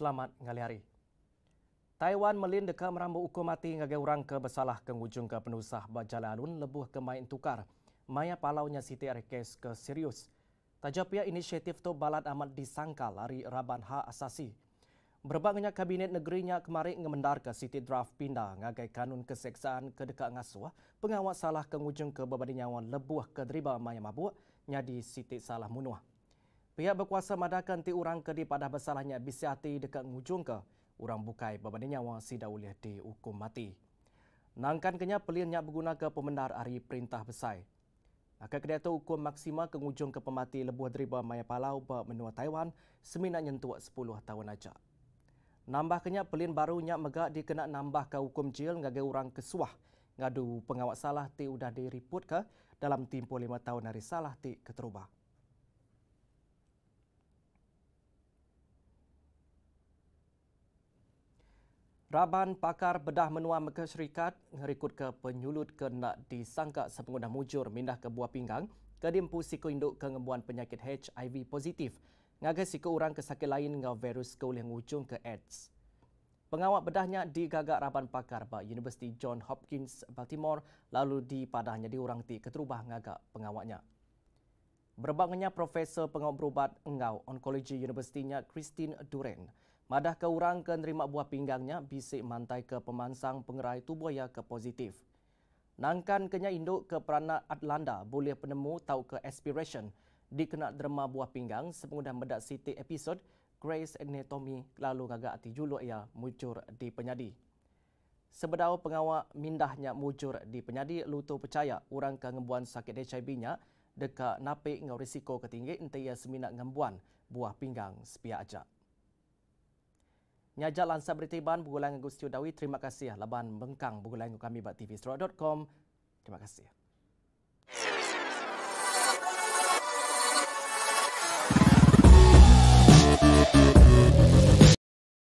selamat ngali hari. Taiwan melin deka merambu hukum mati ngagai orang ke bersalah ke ujung ke penusah bajala alun lebuh ke main tukar. Maya palaunya Siti Arkes ke serius. Tajap pihak inisiatif tu balat amat disangka lari raban ha asasi. Berbangnya kabinet negerinya kemarin ngemendar ke Siti Draft pindah ngagai kanun keseksaan ke deka ngasuh pengawas salah ke ujung ke bebadi nyawa lebuh ke deriba maya mabuk nyadi Siti salah munuah. Pihak berkuasa madakan ti orang ke di padah bersalahnya BCRT dekat ngujung ke orang bukai berbanding nyawa si dah dihukum mati. Nangkan kenya peliannya berguna ke pemendar hari perintah besai. Aka kedai itu hukum maksima ke ngujung ke pemati lebuh deriba Maya Palau bermenua Taiwan semina nyentuk 10 tahun aja. Nambah kenya pelin baru nyak megak dikena nambah ke hukum jil ngagai orang kesuah ngadu pengawak salah ti udah diriput ke dalam tempoh lima tahun hari salah ti keterubah. Raban pakar bedah menua Amerika Syarikat ngerikut ke penyulut kena disangka sepengguna mujur mindah ke buah pinggang ke dimpu siku induk kengembuan penyakit HIV positif ngaga siku orang kesakit lain ngau virus kaul yang ujung ke AIDS. Pengawak bedahnya digagak raban pakar ba University John Hopkins Baltimore lalu dipadahnya diurang ti keterubah ngaga pengawaknya. Berbangnya Profesor Pengawak Berubat Engau Onkologi Universitinya Christine Duren. Madah ke orang ke nerima buah pinggangnya, bisik mantai ke pemansang pengerai tubuh ya ke positif. Nangkan kenya induk ke perana Atlanta boleh penemu tau ke aspiration dikena derma buah pinggang sepengudah medak siti episod Grace Anatomy lalu gagak ati juluk ia mujur di penyadi. Sebedau pengawak mindahnya mujur di penyadi luto percaya orang ke ngembuan sakit HIV-nya dekat napik ngau risiko ketinggi entah ia seminat ngembuan buah pinggang sepia ajak. Nyajak lansa berita iban bergulang dengan Gusti Udawi. Terima kasih. Laban bengkang bergulang dengan kami buat tvstrok.com. Terima kasih.